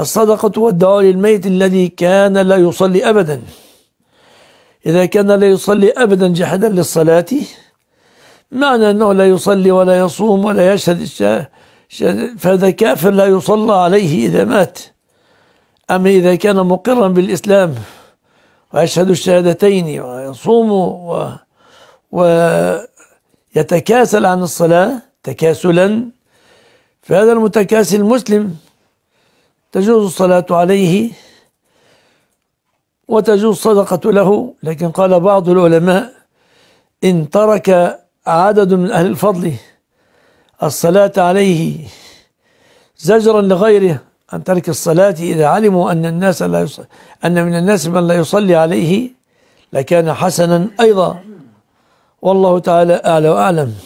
الصدقة والدعاء للميت الذي كان لا يصلي أبدا إذا كان لا يصلي أبدا جحدا للصلاة معنى أنه لا يصلي ولا يصوم ولا يشهد فهذا كافر لا يصلى عليه إذا مات أما إذا كان مقرا بالإسلام ويشهد الشهادتين ويصوم و ويتكاسل عن الصلاة تكاسلا فهذا المتكاسل مسلم تجوز الصلاة عليه وتجوز صدقة له لكن قال بعض العلماء إن ترك عدد من أهل الفضل الصلاة عليه زجرا لغيره عن ترك الصلاة إذا علموا أن الناس لا أن من الناس من لا يصلي عليه لكان حسنا أيضا والله تعالى أعلى وأعلم